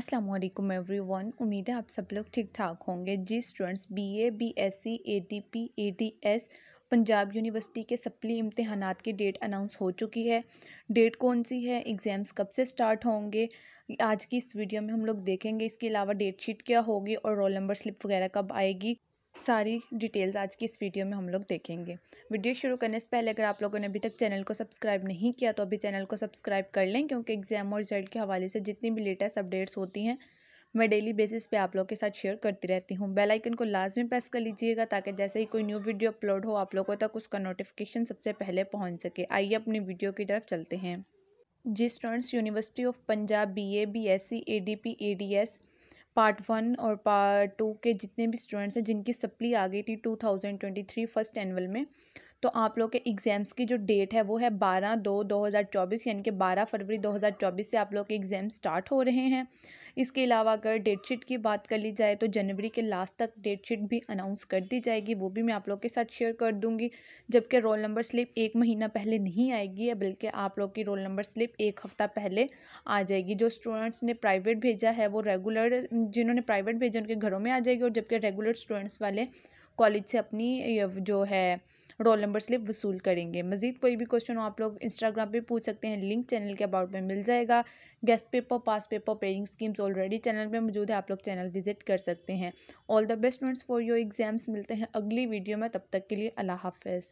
अस्सलाम वालेकुम एवरीवन उम्मीद है आप सब लोग ठीक ठाक होंगे जी students BA, BSc, ATP, ATS Punjab university के सप्ली इम्तहान की डेट अनाउंस हो चुकी है डेट कौन सी है एग्ज़ाम्स कब से स्टार्ट होंगे आज की इस वीडियो में हम लोग देखेंगे इसके अलावा डेट शीट क्या होगी और रोल नंबर स्लिप वगैरह कब आएगी सारी डिटेल्स आज की इस वीडियो में हम लोग देखेंगे वीडियो शुरू करने से पहले अगर आप लोगों ने अभी तक चैनल को सब्सक्राइब नहीं किया तो अभी चैनल को सब्सक्राइब कर लें क्योंकि एग्जाम और रिजल्ट के हवाले से जितनी भी लेटेस्ट अपडेट्स होती हैं मैं डेली बेसिस पे आप लोग के साथ शेयर करती रहती हूँ बेलाइकन को लाजमी प्रेस कर लीजिएगा ताकि जैसे ही कोई न्यू वीडियो अपलोड हो आप लोगों तक उसका नोटिफिकेशन सबसे पहले पहुँच सके आइए अपनी वीडियो की तरफ चलते हैं जी students university of Punjab B A B S C A D P A D S part one और पार्ट टू के जितने भी स्टूडेंट्स हैं जिनकी सप्ली आ गई थी two thousand twenty three first annual में तो आप लोग के एग्ज़ाम्स की जो डेट है वो है बारह दो दो हज़ार चौबीस यानी कि बारह फरवरी दो हज़ार चौबीस से आप लोग के एग्ज़ाम स्टार्ट हो रहे हैं इसके अलावा अगर डेट शीट की बात कर ली जाए तो जनवरी के लास्ट तक डेट शीट भी अनाउंस कर दी जाएगी वो भी मैं आप लोग के साथ शेयर कर दूँगी जबकि रोल नंबर स्लिप एक महीना पहले नहीं आएगी बल्कि आप लोग की रोल नंबर स्लिप एक हफ़्ता पहले आ जाएगी जो स्टूडेंट्स ने प्राइवेट भेजा है वो रेगुलर जिन्होंने प्राइवेट भेजा उनके घरों में आ जाएगी और जबकि रेगुलर स्टूडेंट्स वाले कॉलेज से अपनी जो है रोल नंबर स्लिप वसूल करेंगे मजीद कोई भी क्वेश्चन हो आप लोग इंस्टाग्राम पे पूछ सकते हैं लिंक चैनल के अबाउट में मिल जाएगा guess paper pass paper pairing schemes already channel पर मौजूद है आप लोग चैनल विजिट कर सकते हैं all the best notes for your exams मिलते हैं अगली वीडियो में तब तक के लिए अल्लाह हाफ